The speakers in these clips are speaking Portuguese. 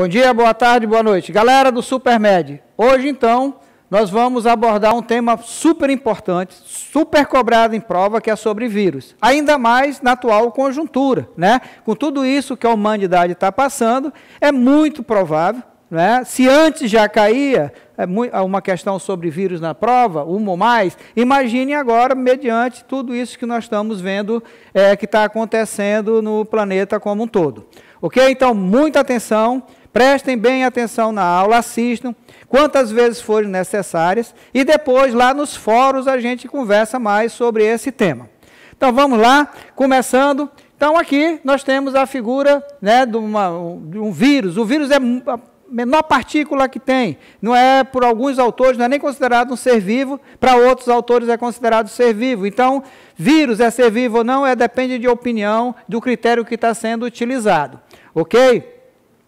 Bom dia, boa tarde, boa noite. Galera do Supermed, hoje então nós vamos abordar um tema super importante, super cobrado em prova, que é sobre vírus. Ainda mais na atual conjuntura, né? Com tudo isso que a humanidade está passando, é muito provável, né? Se antes já caía é é uma questão sobre vírus na prova, uma ou mais, imagine agora, mediante tudo isso que nós estamos vendo é, que está acontecendo no planeta como um todo. Ok? Então, muita atenção. Prestem bem atenção na aula, assistam quantas vezes forem necessárias e depois lá nos fóruns a gente conversa mais sobre esse tema. Então vamos lá, começando. Então aqui nós temos a figura né, de, uma, de um vírus. O vírus é a menor partícula que tem. Não é, por alguns autores, não é nem considerado um ser vivo, para outros autores é considerado ser vivo. Então, vírus é ser vivo ou não, é, depende de opinião, do critério que está sendo utilizado. Ok?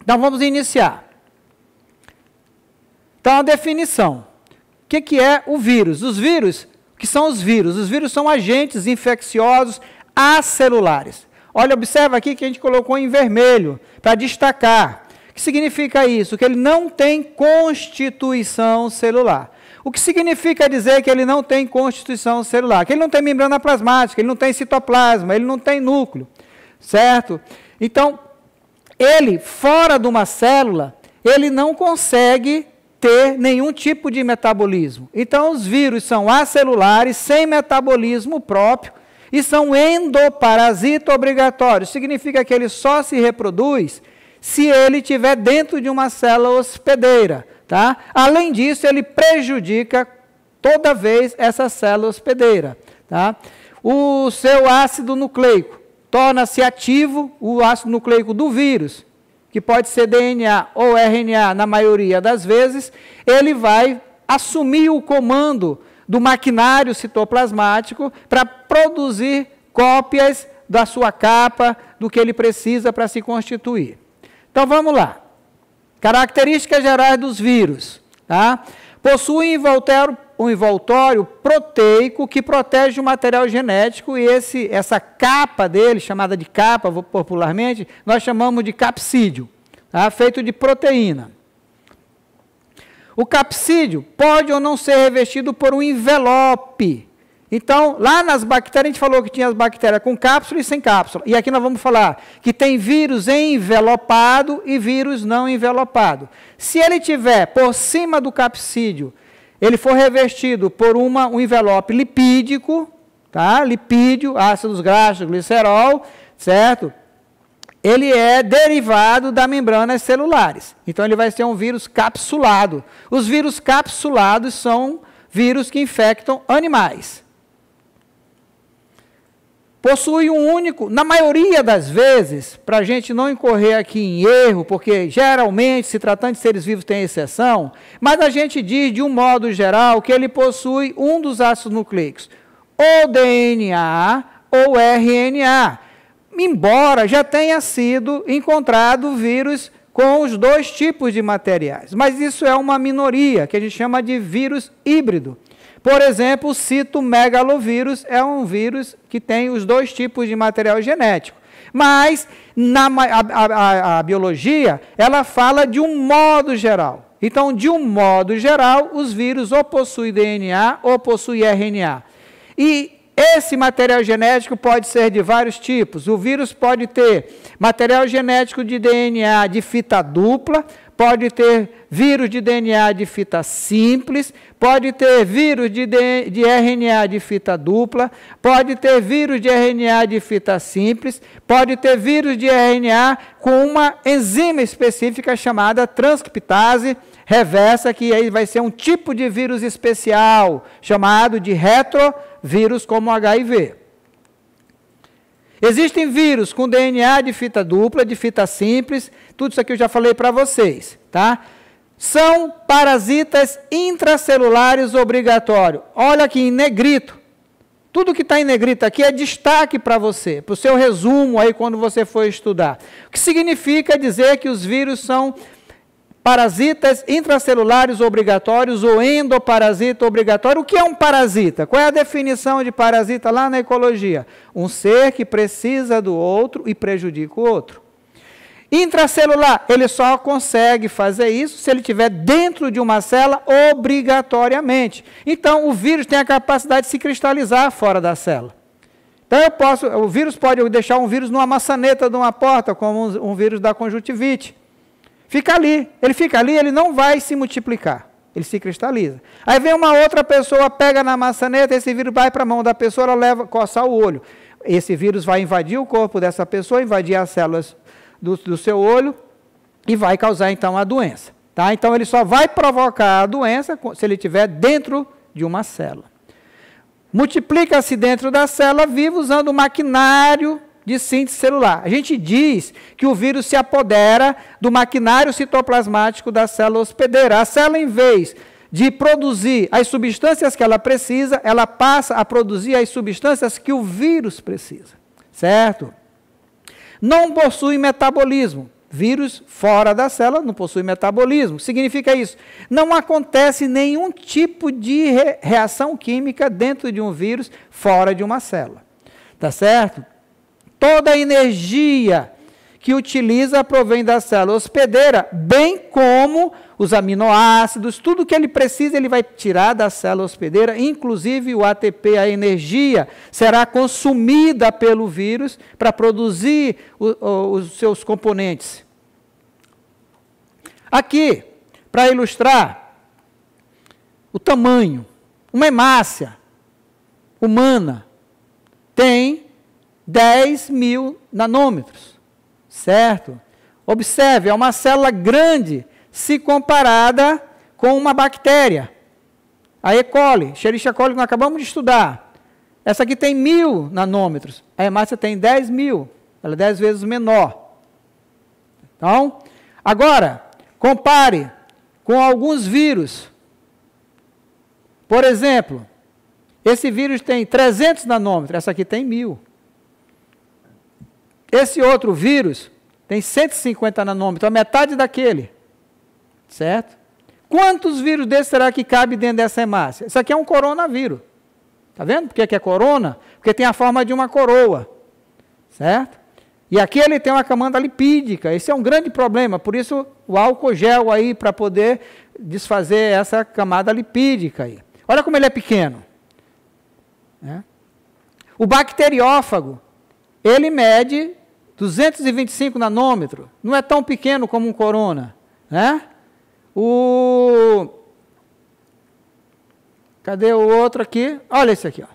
Então vamos iniciar. Então a definição. O que, que é o vírus? Os vírus, o que são os vírus? Os vírus são agentes infecciosos acelulares. Olha, observa aqui que a gente colocou em vermelho para destacar. O que significa isso? Que ele não tem constituição celular. O que significa dizer que ele não tem constituição celular? Que ele não tem membrana plasmática, ele não tem citoplasma, ele não tem núcleo, certo? Então, ele, fora de uma célula, ele não consegue ter nenhum tipo de metabolismo. Então, os vírus são acelulares, sem metabolismo próprio, e são endoparasito obrigatórios. Significa que ele só se reproduz se ele tiver dentro de uma célula hospedeira. Tá? Além disso, ele prejudica toda vez essa célula hospedeira. Tá? O seu ácido nucleico torna-se ativo o ácido nucleico do vírus, que pode ser DNA ou RNA na maioria das vezes, ele vai assumir o comando do maquinário citoplasmático para produzir cópias da sua capa, do que ele precisa para se constituir. Então vamos lá. Características gerais dos vírus. Tá? Possuem envoltório. Voltero um envoltório proteico que protege o material genético e esse, essa capa dele, chamada de capa popularmente, nós chamamos de capsídio, tá? feito de proteína. O capsídio pode ou não ser revestido por um envelope. Então, lá nas bactérias, a gente falou que tinha as bactérias com cápsula e sem cápsula. E aqui nós vamos falar que tem vírus envelopado e vírus não envelopado. Se ele tiver por cima do capsídio ele foi revestido por uma, um envelope lipídico, tá? lipídio, ácidos graxos, glicerol, certo? Ele é derivado da membranas celulares. Então ele vai ser um vírus capsulado. Os vírus capsulados são vírus que infectam animais possui um único, na maioria das vezes, para a gente não incorrer aqui em erro, porque geralmente, se tratando de seres vivos, tem exceção, mas a gente diz de um modo geral que ele possui um dos ácidos nucleicos, ou DNA ou RNA, embora já tenha sido encontrado vírus com os dois tipos de materiais, mas isso é uma minoria, que a gente chama de vírus híbrido. Por exemplo, o citomegalovírus é um vírus que tem os dois tipos de material genético. Mas na, a, a, a biologia, ela fala de um modo geral. Então, de um modo geral, os vírus ou possuem DNA ou possuem RNA. E esse material genético pode ser de vários tipos. O vírus pode ter material genético de DNA de fita dupla, pode ter vírus de DNA de fita simples, pode ter vírus de, DNA, de RNA de fita dupla, pode ter vírus de RNA de fita simples, pode ter vírus de RNA com uma enzima específica chamada transcriptase reversa, que aí vai ser um tipo de vírus especial, chamado de retrovírus, como HIV. Existem vírus com DNA de fita dupla, de fita simples, tudo isso aqui eu já falei para vocês, tá? São parasitas intracelulares obrigatório. Olha aqui em negrito. Tudo que está em negrito aqui é destaque para você, para o seu resumo aí quando você for estudar. O que significa dizer que os vírus são parasitas intracelulares obrigatórios ou endoparasita obrigatório. O que é um parasita? Qual é a definição de parasita lá na ecologia? Um ser que precisa do outro e prejudica o outro. Intracelular, ele só consegue fazer isso se ele estiver dentro de uma célula obrigatoriamente. Então, o vírus tem a capacidade de se cristalizar fora da célula. Então, eu posso, o vírus pode deixar um vírus numa maçaneta de uma porta, como um, um vírus da conjuntivite. Fica ali. Ele fica ali, ele não vai se multiplicar. Ele se cristaliza. Aí vem uma outra pessoa, pega na maçaneta, esse vírus vai para a mão da pessoa, ela leva, coça o olho. Esse vírus vai invadir o corpo dessa pessoa, invadir as células do, do seu olho e vai causar então a doença. Tá? Então ele só vai provocar a doença se ele estiver dentro de uma célula. Multiplica-se dentro da célula viva usando o maquinário de síntese celular. A gente diz que o vírus se apodera do maquinário citoplasmático da célula hospedeira. A célula, em vez de produzir as substâncias que ela precisa, ela passa a produzir as substâncias que o vírus precisa, certo? Não possui metabolismo. Vírus fora da célula não possui metabolismo. Significa isso. Não acontece nenhum tipo de reação química dentro de um vírus fora de uma célula. Tá certo? Toda a energia que utiliza provém da célula hospedeira, bem como os aminoácidos, tudo que ele precisa, ele vai tirar da célula hospedeira, inclusive o ATP, a energia, será consumida pelo vírus para produzir o, o, os seus componentes. Aqui, para ilustrar o tamanho, uma hemácia humana tem 10 mil nanômetros, certo? Observe, é uma célula grande se comparada com uma bactéria. A E. coli, Xerichia coli, que nós acabamos de estudar. Essa aqui tem mil nanômetros, a hemácia tem 10 mil, ela é 10 vezes menor. Então, agora, compare com alguns vírus. Por exemplo, esse vírus tem 300 nanômetros, essa aqui tem mil. Esse outro vírus tem 150 nanômetros, a então é metade daquele. Certo? Quantos vírus desses será que cabe dentro dessa hemácia? Isso aqui é um coronavírus. Está vendo por que é corona? Porque tem a forma de uma coroa. Certo? E aqui ele tem uma camada lipídica. Esse é um grande problema. Por isso o álcool gel aí para poder desfazer essa camada lipídica aí. Olha como ele é pequeno. Né? O bacteriófago, ele mede 225 nanômetro, não é tão pequeno como um corona, né? O Cadê o outro aqui? Olha esse aqui, ó.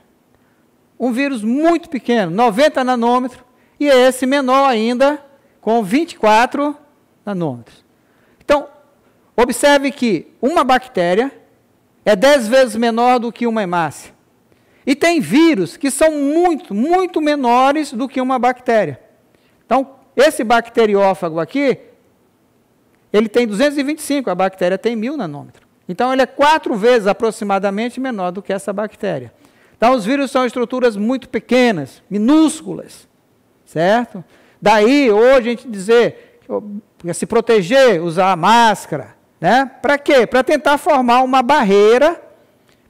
Um vírus muito pequeno, 90 nanômetros, e é esse menor ainda com 24 nanômetros. Então, observe que uma bactéria é 10 vezes menor do que uma hemácia. E tem vírus que são muito, muito menores do que uma bactéria. Então, esse bacteriófago aqui, ele tem 225, a bactéria tem 1000 nanômetros. Então, ele é quatro vezes aproximadamente menor do que essa bactéria. Então, os vírus são estruturas muito pequenas, minúsculas, certo? Daí, hoje, a gente dizer, se proteger, usar máscara, né? Para quê? Para tentar formar uma barreira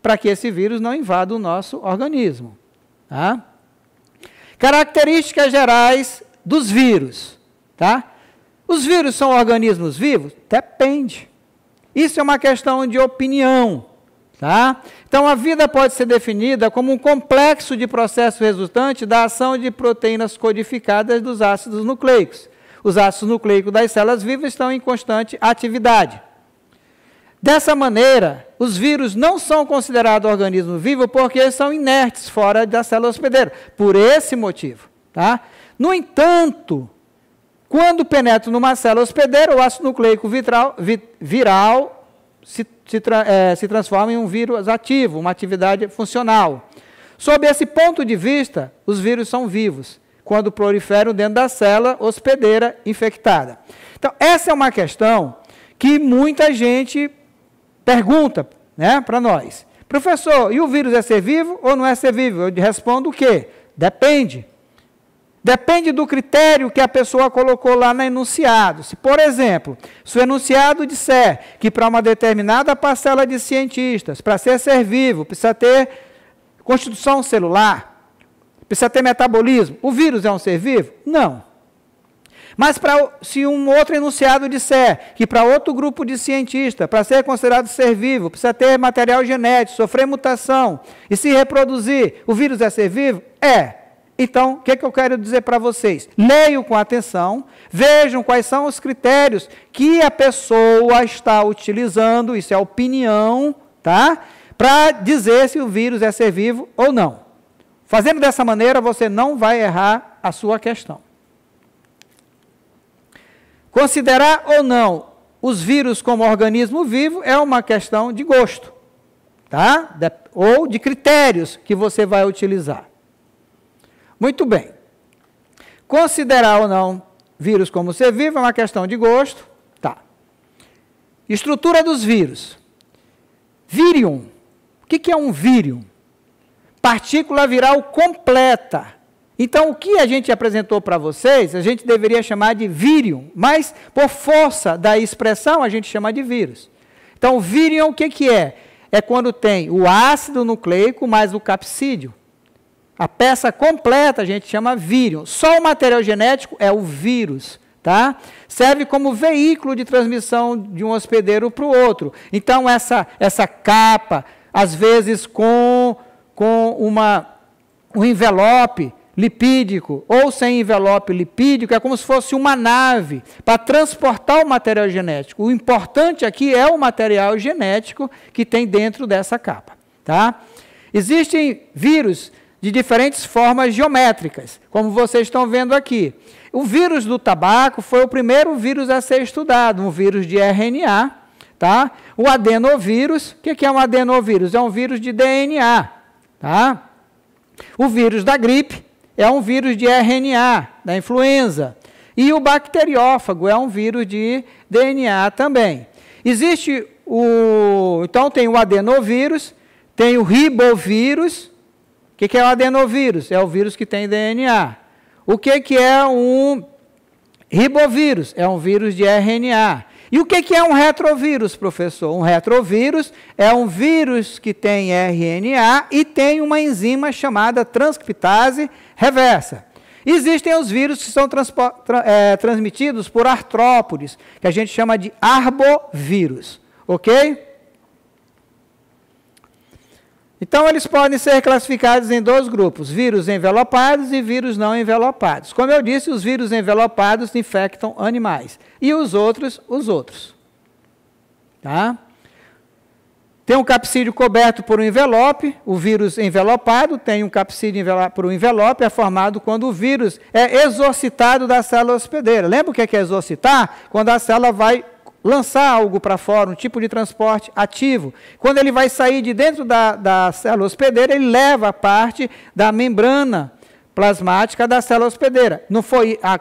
para que esse vírus não invada o nosso organismo. Tá? Características gerais dos vírus, tá? Os vírus são organismos vivos? Depende. Isso é uma questão de opinião, tá? Então a vida pode ser definida como um complexo de processo resultante da ação de proteínas codificadas dos ácidos nucleicos. Os ácidos nucleicos das células vivas estão em constante atividade. Dessa maneira, os vírus não são considerados organismo vivo porque eles são inertes fora da célula hospedeira, por esse motivo. Tá? No entanto, quando penetra numa célula hospedeira, o ácido nucleico vitral, vi, viral se, se, tra, é, se transforma em um vírus ativo, uma atividade funcional. Sob esse ponto de vista, os vírus são vivos, quando proliferam dentro da célula hospedeira infectada. Então, essa é uma questão que muita gente pergunta né, para nós. Professor, e o vírus é ser vivo ou não é ser vivo? Eu respondo o quê? Depende. Depende do critério que a pessoa colocou lá no enunciado. Se, por exemplo, se o enunciado disser que para uma determinada parcela de cientistas, para ser ser vivo, precisa ter constituição celular, precisa ter metabolismo, o vírus é um ser vivo? Não. Mas pra, se um outro enunciado disser que para outro grupo de cientistas, para ser considerado ser vivo, precisa ter material genético, sofrer mutação e se reproduzir, o vírus é ser vivo? É. Então, o que, é que eu quero dizer para vocês? Leiam com atenção, vejam quais são os critérios que a pessoa está utilizando, isso é opinião, tá? Para dizer se o vírus é ser vivo ou não. Fazendo dessa maneira, você não vai errar a sua questão. Considerar ou não os vírus como organismo vivo é uma questão de gosto, tá? De, ou de critérios que você vai utilizar. Muito bem. Considerar ou não vírus como ser vivo é uma questão de gosto. Tá. Estrutura dos vírus. Virium. O que é um virium? Partícula viral completa. Então, o que a gente apresentou para vocês, a gente deveria chamar de vírium, mas por força da expressão, a gente chama de vírus. Então, vírium, o que, que é? É quando tem o ácido nucleico mais o capsídeo. A peça completa a gente chama vírion. Só o material genético é o vírus. Tá? Serve como veículo de transmissão de um hospedeiro para o outro. Então, essa, essa capa, às vezes com, com uma, um envelope lipídico ou sem envelope lipídico, é como se fosse uma nave para transportar o material genético. O importante aqui é o material genético que tem dentro dessa capa. Tá? Existem vírus de diferentes formas geométricas, como vocês estão vendo aqui. O vírus do tabaco foi o primeiro vírus a ser estudado, um vírus de RNA, tá? O adenovírus, o que é um adenovírus? É um vírus de DNA, tá? O vírus da gripe é um vírus de RNA, da influenza. E o bacteriófago é um vírus de DNA também. Existe o, então tem o adenovírus, tem o ribovírus, o que, que é o adenovírus? É o vírus que tem DNA. O que, que é um ribovírus? É um vírus de RNA. E o que, que é um retrovírus, professor? Um retrovírus é um vírus que tem RNA e tem uma enzima chamada transcriptase reversa. Existem os vírus que são é, transmitidos por artrópodes, que a gente chama de arbovírus, ok? Então, eles podem ser classificados em dois grupos: vírus envelopados e vírus não envelopados. Como eu disse, os vírus envelopados infectam animais e os outros, os outros. Tá? Tem um capsídeo coberto por um envelope, o vírus envelopado tem um capsídeo por um envelope, é formado quando o vírus é exorcitado da célula hospedeira. Lembra o que é, é exorcitar? Quando a célula vai lançar algo para fora, um tipo de transporte ativo. Quando ele vai sair de dentro da, da célula hospedeira, ele leva parte da membrana plasmática da célula hospedeira. Não foi a,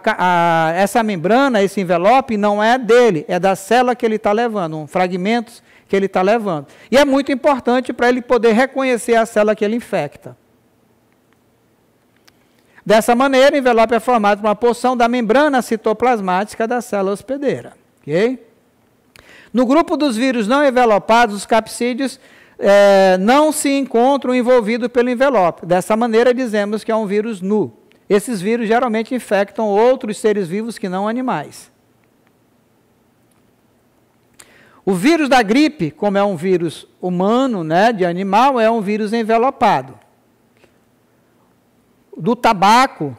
a, essa membrana, esse envelope, não é dele, é da célula que ele está levando, um fragmentos que ele está levando. E é muito importante para ele poder reconhecer a célula que ele infecta. Dessa maneira, o envelope é formado por uma porção da membrana citoplasmática da célula hospedeira. Ok? No grupo dos vírus não envelopados, os capsídeos é, não se encontram envolvidos pelo envelope. Dessa maneira, dizemos que é um vírus nu. Esses vírus geralmente infectam outros seres vivos que não animais. O vírus da gripe, como é um vírus humano, né, de animal, é um vírus envelopado. Do tabaco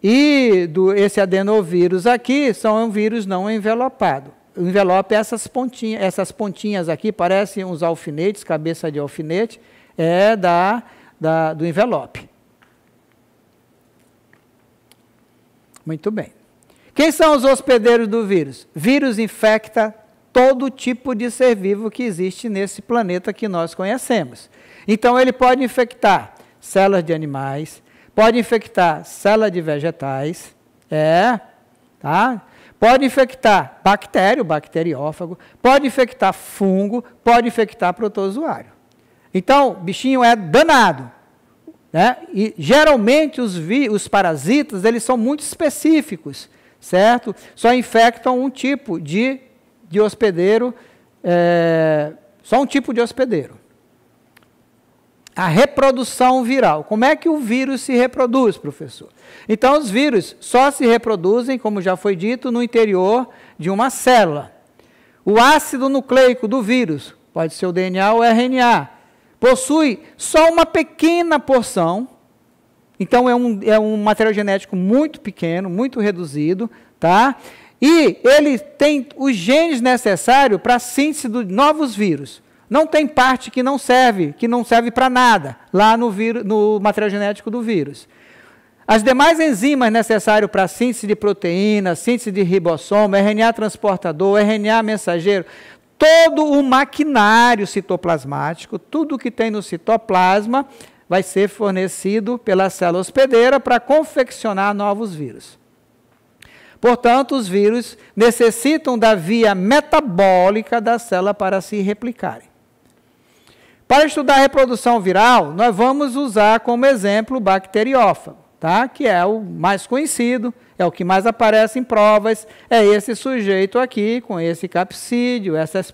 e do esse adenovírus aqui são um vírus não envelopado o envelope é essas pontinhas, essas pontinhas aqui, parecem uns alfinetes, cabeça de alfinete, é da, da, do envelope. Muito bem. Quem são os hospedeiros do vírus? Vírus infecta todo tipo de ser vivo que existe nesse planeta que nós conhecemos. Então ele pode infectar células de animais, pode infectar células de vegetais, é, tá? Pode infectar bactéria, bacteriófago, pode infectar fungo, pode infectar protozoário. Então, bichinho é danado. Né? E geralmente os, os parasitas eles são muito específicos, certo? Só infectam um tipo de, de hospedeiro, é, só um tipo de hospedeiro a reprodução viral. Como é que o vírus se reproduz, professor? Então, os vírus só se reproduzem, como já foi dito, no interior de uma célula. O ácido nucleico do vírus, pode ser o DNA ou RNA, possui só uma pequena porção. Então, é um, é um material genético muito pequeno, muito reduzido, tá? E ele tem os genes necessários para a síntese de novos vírus. Não tem parte que não serve, que não serve para nada, lá no, vírus, no material genético do vírus. As demais enzimas necessárias para síntese de proteína, síntese de ribossoma, RNA transportador, RNA mensageiro, todo o maquinário citoplasmático, tudo que tem no citoplasma, vai ser fornecido pela célula hospedeira para confeccionar novos vírus. Portanto, os vírus necessitam da via metabólica da célula para se replicarem. Para estudar a reprodução viral, nós vamos usar como exemplo o bacteriófago, tá? que é o mais conhecido, é o que mais aparece em provas, é esse sujeito aqui, com esse capsídio, essas,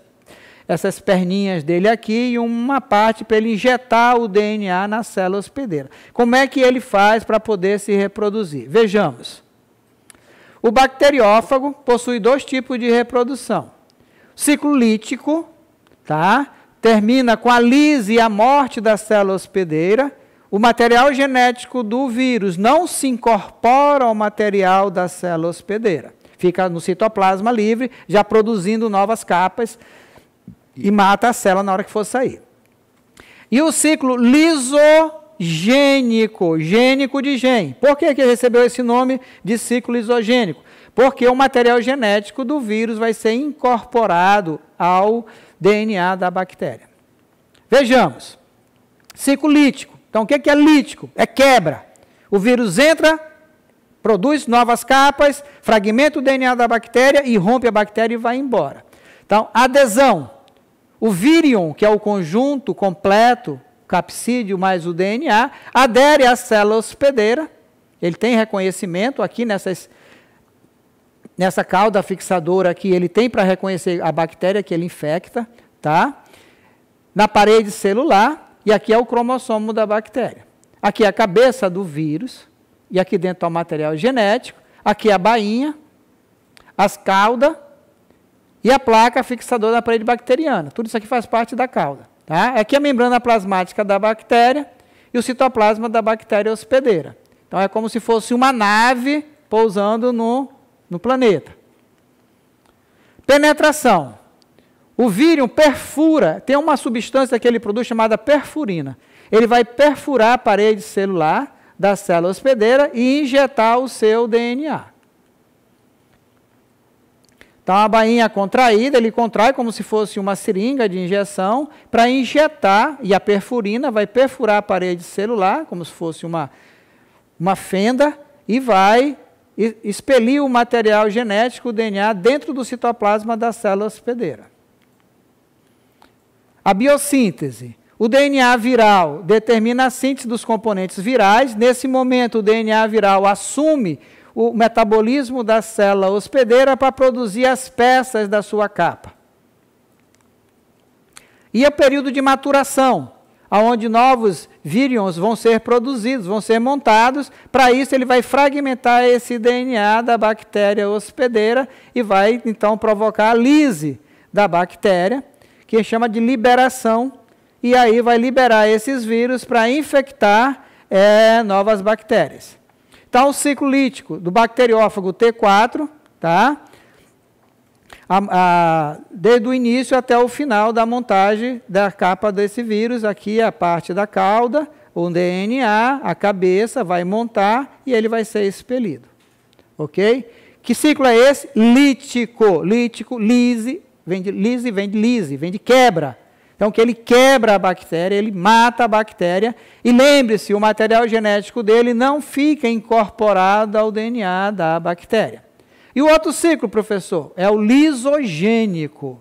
essas perninhas dele aqui, e uma parte para ele injetar o DNA na célula hospedeira. Como é que ele faz para poder se reproduzir? Vejamos. O bacteriófago possui dois tipos de reprodução. Ciclo lítico, tá? termina com a lise e a morte da célula hospedeira, o material genético do vírus não se incorpora ao material da célula hospedeira. Fica no citoplasma livre, já produzindo novas capas e mata a célula na hora que for sair. E o ciclo lisogênico, gênico de gene. Por que, que recebeu esse nome de ciclo lisogênico? Porque o material genético do vírus vai ser incorporado ao DNA da bactéria. Vejamos. Ciclo lítico. Então, o é que é lítico? É quebra. O vírus entra, produz novas capas, fragmenta o DNA da bactéria e rompe a bactéria e vai embora. Então, adesão. O vírion, que é o conjunto completo, capsídeo mais o DNA, adere à célula hospedeira. Ele tem reconhecimento aqui nessas nessa cauda fixadora que ele tem para reconhecer a bactéria que ele infecta, tá? Na parede celular, e aqui é o cromossomo da bactéria. Aqui é a cabeça do vírus, e aqui dentro é o material genético, aqui é a bainha, as caudas e a placa fixadora da parede bacteriana. Tudo isso aqui faz parte da cauda. Tá? Aqui é a membrana plasmática da bactéria e o citoplasma da bactéria hospedeira. Então é como se fosse uma nave pousando no no planeta. Penetração. O vírus perfura, tem uma substância que ele produz chamada perfurina. Ele vai perfurar a parede celular da célula hospedeira e injetar o seu DNA. Então a tá bainha contraída, ele contrai como se fosse uma seringa de injeção para injetar, e a perfurina vai perfurar a parede celular, como se fosse uma, uma fenda, e vai expelir o material genético, o DNA, dentro do citoplasma da célula hospedeira. A biossíntese. O DNA viral determina a síntese dos componentes virais. Nesse momento, o DNA viral assume o metabolismo da célula hospedeira para produzir as peças da sua capa. E é o período de maturação aonde novos virions vão ser produzidos, vão ser montados. Para isso, ele vai fragmentar esse DNA da bactéria hospedeira e vai, então, provocar a lise da bactéria, que chama de liberação, e aí vai liberar esses vírus para infectar é, novas bactérias. Então, o ciclo lítico do bacteriófago T4, tá? a, a, desde o início até o final da montagem da capa desse vírus. Aqui é a parte da cauda, o DNA, a cabeça vai montar e ele vai ser expelido. Ok? Que ciclo é esse? Lítico. Lítico, lise, vem de lise, vem de lise, vem de quebra. Então, que ele quebra a bactéria, ele mata a bactéria. E lembre-se, o material genético dele não fica incorporado ao DNA da bactéria. E o outro ciclo, professor, é o lisogênico.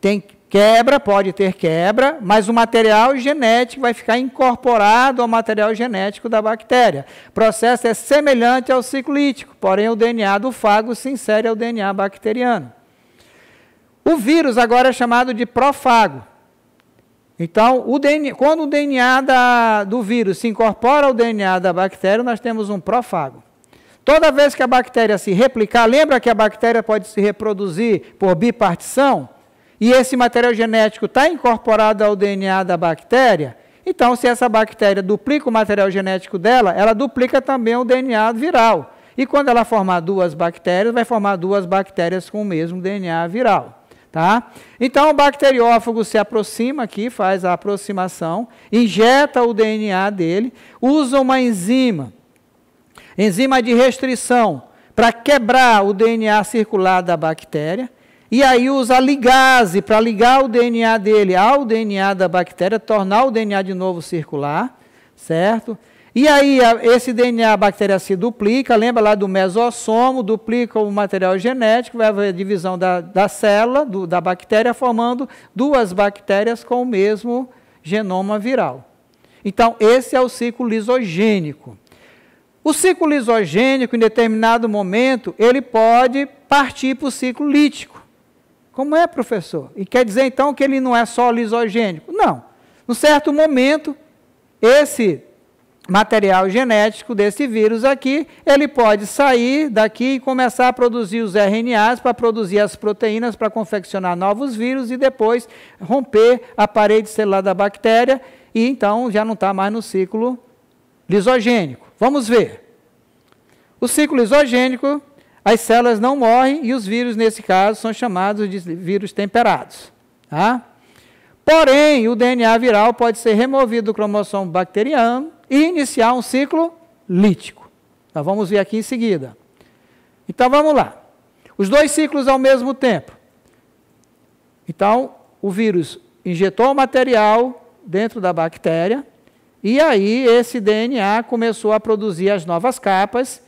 Tem quebra, pode ter quebra, mas o material genético vai ficar incorporado ao material genético da bactéria. O processo é semelhante ao ciclo lítico, porém o DNA do fago se insere ao DNA bacteriano. O vírus agora é chamado de profago. Então, o DNA, quando o DNA da, do vírus se incorpora ao DNA da bactéria, nós temos um profago. Toda vez que a bactéria se replicar, lembra que a bactéria pode se reproduzir por bipartição? E esse material genético está incorporado ao DNA da bactéria? Então, se essa bactéria duplica o material genético dela, ela duplica também o DNA viral. E quando ela formar duas bactérias, vai formar duas bactérias com o mesmo DNA viral. Tá? Então o bacteriófago se aproxima aqui, faz a aproximação, injeta o DNA dele, usa uma enzima Enzima de restrição para quebrar o DNA circular da bactéria, e aí usa ligase para ligar o DNA dele ao DNA da bactéria, tornar o DNA de novo circular, certo? E aí esse DNA a bactéria se duplica, lembra lá do mesossomo, duplica o material genético, vai haver divisão da, da célula, do, da bactéria, formando duas bactérias com o mesmo genoma viral. Então, esse é o ciclo lisogênico. O ciclo lisogênico, em determinado momento, ele pode partir para o ciclo lítico. Como é, professor? E quer dizer, então, que ele não é só lisogênico? Não. Num certo momento, esse material genético desse vírus aqui, ele pode sair daqui e começar a produzir os RNAs para produzir as proteínas para confeccionar novos vírus e depois romper a parede celular da bactéria e então já não está mais no ciclo lisogênico. Vamos ver. O ciclo isogênico, as células não morrem e os vírus, nesse caso, são chamados de vírus temperados. Tá? Porém, o DNA viral pode ser removido do cromossomo bacteriano e iniciar um ciclo lítico. Nós vamos ver aqui em seguida. Então vamos lá. Os dois ciclos ao mesmo tempo. Então, o vírus injetou o material dentro da bactéria, e aí esse DNA começou a produzir as novas capas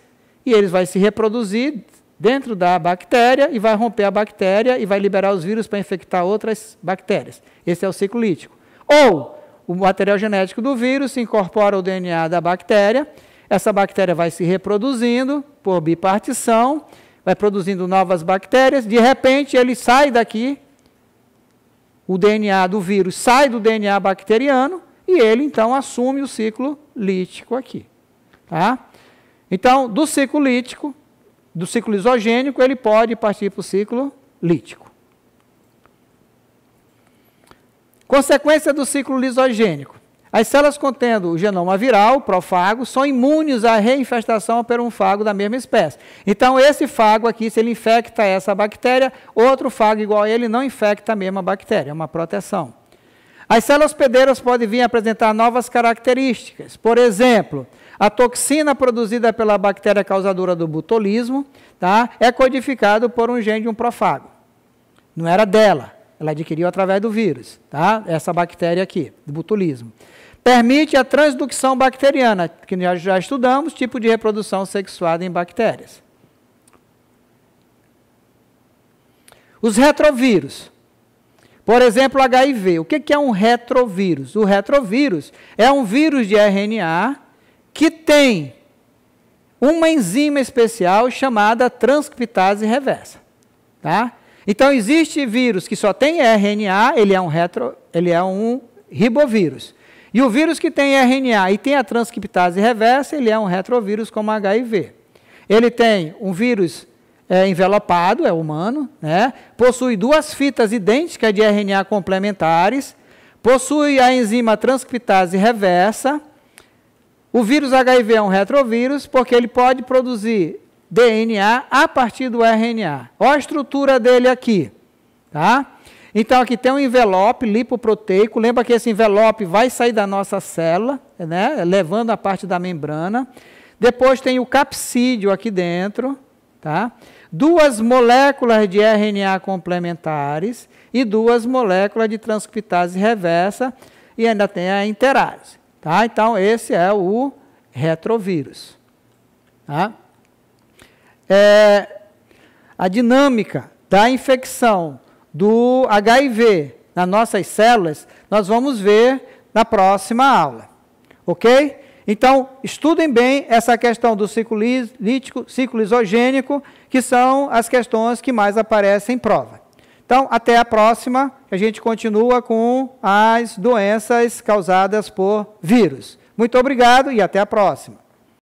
e eles vai se reproduzir dentro da bactéria e vai romper a bactéria e vai liberar os vírus para infectar outras bactérias. Esse é o ciclo lítico. Ou o material genético do vírus se incorpora ao DNA da bactéria, essa bactéria vai se reproduzindo por bipartição, vai produzindo novas bactérias, de repente ele sai daqui, o DNA do vírus sai do DNA bacteriano e ele então assume o ciclo lítico aqui. Tá? Então, do ciclo lítico, do ciclo isogênico, ele pode partir para o ciclo lítico. Consequência do ciclo lisogênico. As células contendo o genoma viral, o profago, são imunes à reinfestação por um fago da mesma espécie. Então, esse fago aqui, se ele infecta essa bactéria, outro fago igual a ele não infecta a mesma bactéria, é uma proteção. As células hospedeiras podem vir apresentar novas características. Por exemplo, a toxina produzida pela bactéria causadora do botulismo tá, é codificada por um gene de um profago. Não era dela, ela adquiriu através do vírus, tá? essa bactéria aqui, do botulismo. Permite a transdução bacteriana, que nós já estudamos, tipo de reprodução sexuada em bactérias. Os retrovírus por exemplo, HIV. O que é um retrovírus? O retrovírus é um vírus de RNA que tem uma enzima especial chamada transcriptase reversa. Tá? Então, existe vírus que só tem RNA, ele é um, retro, ele é um ribovírus. E o vírus que tem RNA e tem a transcriptase reversa, ele é um retrovírus como HIV. Ele tem um vírus é, envelopado, é humano, né? possui duas fitas idênticas de RNA complementares, possui a enzima transcriptase reversa. O vírus HIV é um retrovírus porque ele pode produzir DNA a partir do RNA. Olha a estrutura dele aqui, tá? Então aqui tem um envelope lipoproteico. Lembra que esse envelope vai sair da nossa célula, né? Levando a parte da membrana. Depois tem o capsídeo aqui dentro, tá? duas moléculas de RNA complementares e duas moléculas de transcriptase reversa e ainda tem a interase. Tá? Então, esse é o retrovírus. Tá? É, a dinâmica da infecção do HIV nas nossas células, nós vamos ver na próxima aula. Ok? Então, estudem bem essa questão do ciclo lítico, ciclo isogênico, que são as questões que mais aparecem em prova. Então, até a próxima, a gente continua com as doenças causadas por vírus. Muito obrigado e até a próxima.